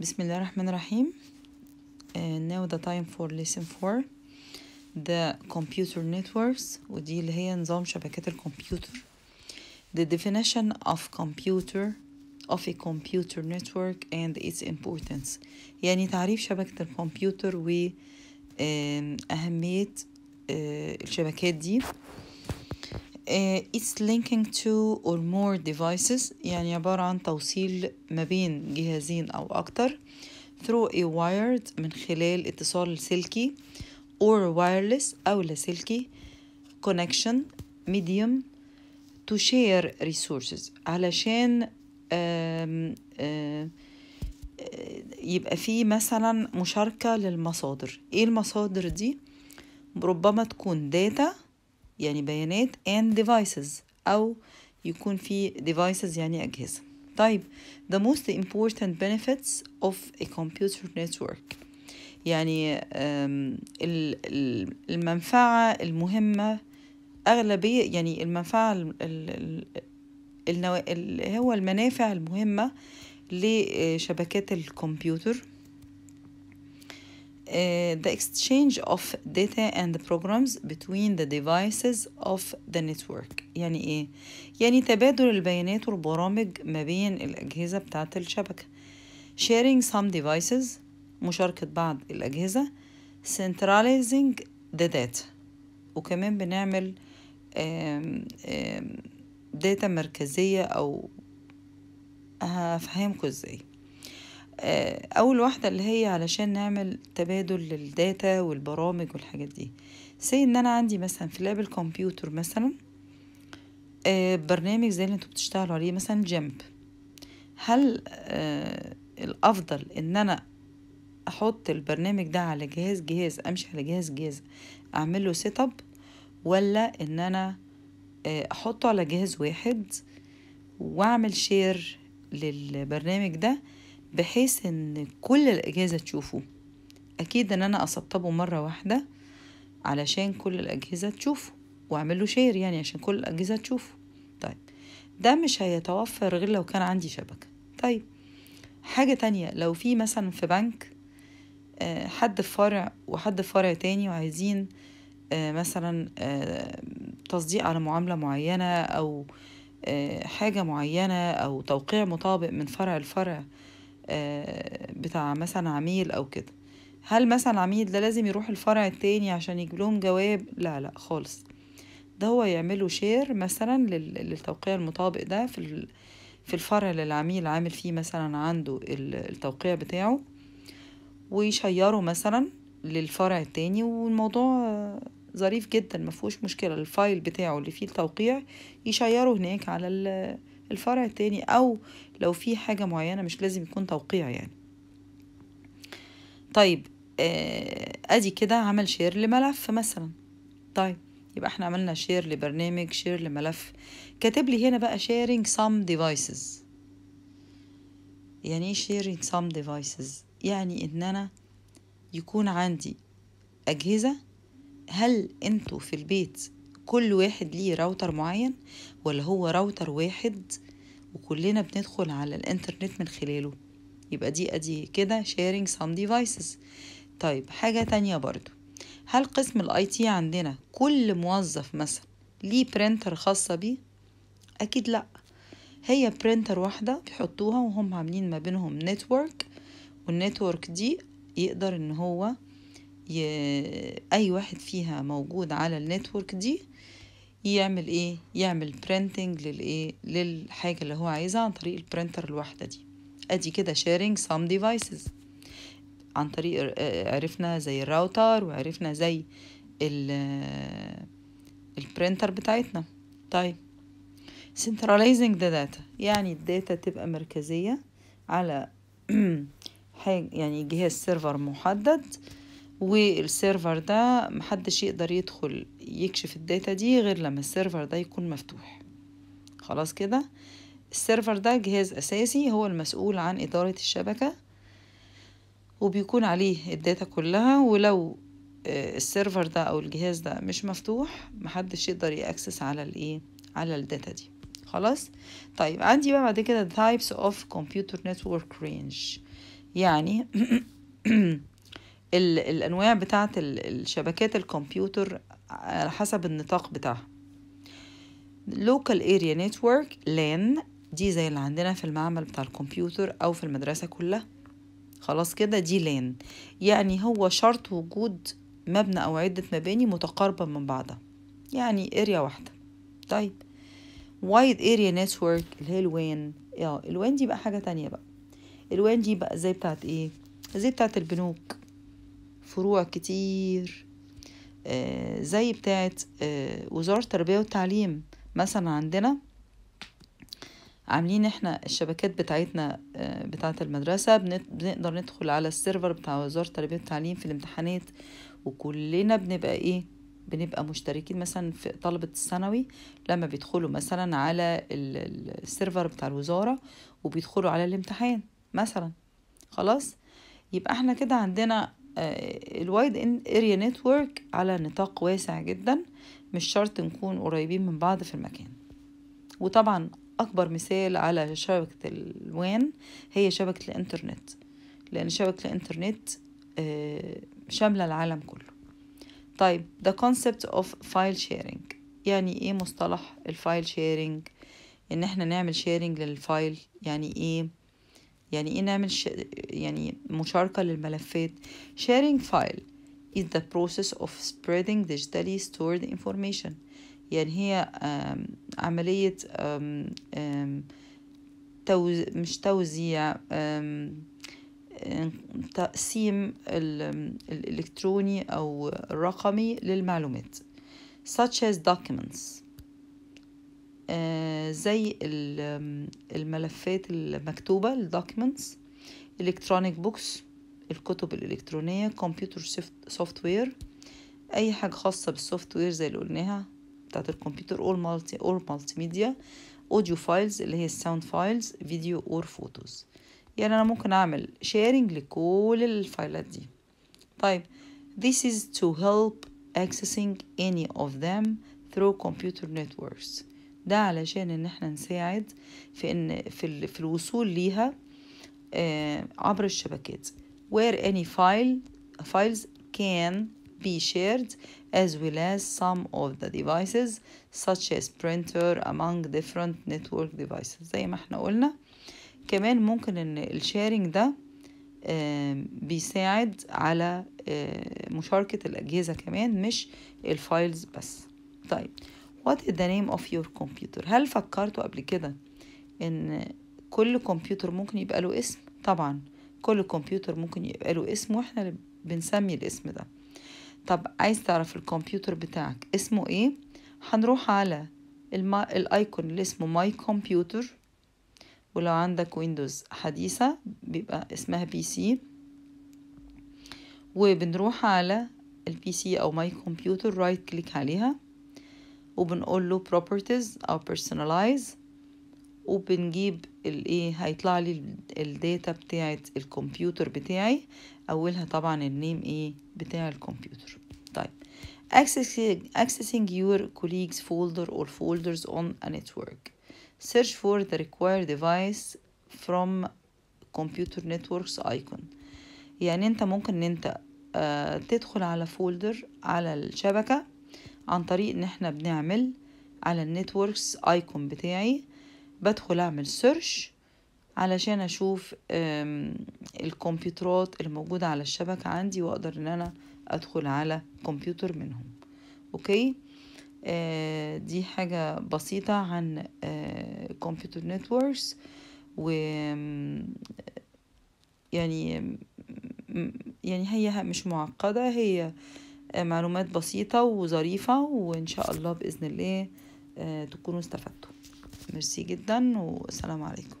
بسم الله الرحمن الرحيم uh, now the time for lesson 4 the computer networks ودي اللي هي نظام شبكات الكمبيوتر the definition of computer of a computer network and its importance يعني تعريف شبكة الكمبيوتر و أهمية الشبكات دي آه، it's linking to or more devices يعني عبارة عن توصيل ما بين جهازين أو أكتر through a wired من خلال اتصال سلكي or wireless أو لاسلكي connection medium to share resources علشان آم آه، يبقى فيه مثلا مشاركة للمصادر ايه المصادر دي ربما تكون data يعني بيانات and devices أو يكون في devices يعني أجهزة طيب the most important benefits of a computer network يعني المنفعة المهمة أغلبية يعني المنفعة اللي هو المنافع المهمة لشبكات الكمبيوتر آه، the exchange of data and programs between the devices of the network يعني ايه؟ يعني تبادل البيانات والبرامج ما بين الأجهزة بتاعة الشبكة sharing some devices مشاركة بعض الأجهزة centralizing the data وكمان بنعمل داتا مركزية أو آه، هفهمكوا ازاي آه، أول واحدة اللي هي علشان نعمل تبادل للداتا والبرامج والحاجات دي سي إن أنا عندي مثلا في لاب الكمبيوتر مثلا آه، برنامج زي اللي انتوا بتشتغلوا عليه مثلا جيمب هل آه، الأفضل إن أنا أحط البرنامج ده على جهاز جهاز أمشي على جهاز جهاز أعمل له سيت أب ولا إن أنا أحطه على جهاز واحد وأعمل شير للبرنامج ده بحيث ان كل الاجهزة تشوفه اكيد ان انا اسطبه مرة واحدة علشان كل الاجهزة تشوفه واعمله شير يعني عشان كل الاجهزة تشوفه طيب ده مش هيتوفر غير لو كان عندي شبكة طيب حاجة تانية لو في مثلا في بنك آه، حد في فرع وحد في فرع تاني وعايزين آه، مثلا آه، تصديق على معاملة معينة أو حاجة معينة أو توقيع مطابق من فرع لفرع آه، بتاع مثلا عميل أو كده هل مثلا عميل ده لازم يروح الفرع التاني عشان يجيلهم جواب لا لا خالص ده هو يعملوا شير مثلا للتوقيع المطابق ده في في الفرع اللي العميل عامل فيه مثلا عنده التوقيع بتاعه ويشيره مثلا للفرع التاني والموضوع ظريف جدا مفهوش مشكلة الفايل بتاعه اللي فيه التوقيع يشيره هناك على الفرع التاني أو لو في حاجة معينة مش لازم يكون توقيع يعني طيب آه، ادي كده عمل شير لملف مثلا طيب يبقى احنا عملنا شير لبرنامج شير لملف كاتب لي هنا بقى شيرنج سام ديفايسز يعني ايه شيرنج سام ديفايسز يعني ان انا يكون عندي اجهزه هل انتوا في البيت كل واحد ليه راوتر معين ولا هو راوتر واحد وكلنا بندخل على الانترنت من خلاله يبقى دي ادي كده شيرنج سام ديفايسز طيب حاجة تانية برضو هل قسم الاي تي عندنا كل موظف مثلا ليه برينتر خاصة بيه اكيد لا هي برينتر واحدة بيحطوها وهم عاملين ما بينهم نتورك والنتورك دي يقدر ان هو ي... أي واحد فيها موجود على النتورك دي يعمل إيه يعمل برينتنج للإيه للحاجة اللي هو عايزها عن طريق البرينتر الواحدة دي أدي كده شيرنج سام ديفايسز عن طريق آه، عرفنا زي الراوتر وعرفنا زي البرينتر آه، بتاعتنا طيب سنتراليزنج ذا داتا يعني الداتا تبقى مركزية على حاجة يعني جهاز سيرفر محدد والسيرفر ده محدش يقدر يدخل يكشف الداتا دي غير لما السيرفر ده يكون مفتوح خلاص كده السيرفر ده جهاز أساسي هو المسؤول عن إدارة الشبكة وبيكون عليه الداتا كلها ولو آه، السيرفر ده أو الجهاز ده مش مفتوح محدش يقدر يأكسس على الإيه على الداتا دي خلاص طيب عندي بقى بعد كده types of computer network range يعني آه، الانواع بتاعه الشبكات الكمبيوتر على حسب النطاق بتاعها local area network LAN دي زي اللي عندنا في المعمل بتاع الكمبيوتر او في المدرسه كلها خلاص كده دي لان يعني هو شرط وجود مبنى او عده مباني متقاربه من بعضها يعني اريا واحده طيب وايد اريا نتورك اللي هي الوان اه الوان دي بقى حاجه تانية بقى الوان دي بقى زي بتاعت ايه زي بتاعت البنوك فروع كتير آه، زي بتاعة آه، وزارة التربية والتعليم مثلا عندنا عاملين احنا الشبكات بتاعتنا آه، بتاعة المدرسة بنقدر ندخل على السيرفر بتاع وزارة التربية والتعليم في الامتحانات وكلنا بنبقى ايه بنبقى مشتركين مثلا في طلبة الثانوي لما بيدخلوا مثلا على السيرفر بتاع الوزارة وبيدخلوا على الامتحان مثلا خلاص يبقى احنا كده عندنا الوايد اريا نتورك على نطاق واسع جدا مش شرط نكون قريبين من بعض في المكان وطبعا اكبر مثال على شبكه الوان هي شبكه الانترنت لان شبكه الانترنت آه، شامله العالم كله طيب the concept of file sharing يعني ايه مصطلح الفايل شيرينج ان احنا نعمل شيرينج للفايل يعني ايه يعني إيه نعمل ش... يعني مشاركة للملفات sharing file is the process of spreading digitally stored information يعني هي عملية توز... مش توزيع تقسيم الإلكتروني أو الرقمي للمعلومات such as documents آه، زي الملفات المكتوبة الدوكيمنتس الكترونيك بوكس الكتب الإلكترونية كمبيوتر سوفت وير أي حاجة خاصة بالسوفت وير زي اللي قلناها بتاعت الكمبيوتر أول مالتي أول مالتي ميديا أوديو فايلز اللي هي الساوند فايلز فيديو أور فوتوز يعني أنا ممكن أعمل شيرنج لكل الفايلات دي طيب This is to help accessing any of them through computer networks ده علشان ان احنا نساعد في ان في, في الوصول ليها آه، عبر الشبكات where any file files can be shared as well as some of the devices such as printer among different network devices زي ما احنا قلنا كمان ممكن ان الشيرنج ده آه، بيساعد على آه، مشاركة الأجهزة كمان مش الفايلز بس طيب What is the name of your computer هل فكرتوا قبل كده ان كل كمبيوتر ممكن يبقى له اسم طبعا كل كمبيوتر ممكن يبقى له اسم واحنا اللي بنسمي الاسم ده طب عايز تعرف الكمبيوتر بتاعك اسمه ايه هنروح على الما... الايكون اللي اسمه ماي كمبيوتر ولو عندك ويندوز حديثة بيبقى اسمها بي سي وبنروح على البي سي او ماي كمبيوتر رايت كليك عليها وبنقول له properties أو personalize وبنجيب الايه هيطلع لي الداتا بتاعة الكمبيوتر بتاعي اولها طبعا النيم ايه بتاع الكمبيوتر طيب accessing, accessing your colleagues folder or folders on a network search for the required device from computer networks icon يعني انت ممكن ان انت آه تدخل على فولدر على الشبكة عن طريق ان احنا بنعمل على النتوركس ايكون بتاعي بدخل اعمل سيرش علشان اشوف الكمبيوترات الموجودة على الشبكة عندي واقدر ان انا ادخل على كمبيوتر منهم اوكي آه، دي حاجة بسيطة عن آه، كمبيوتر نتوركس و يعني يعني هي مش معقدة هي آه، معلومات بسيطة وظريفة وإن شاء الله بإذن الله آه، تكونوا استفدتوا ميرسي جدا والسلام عليكم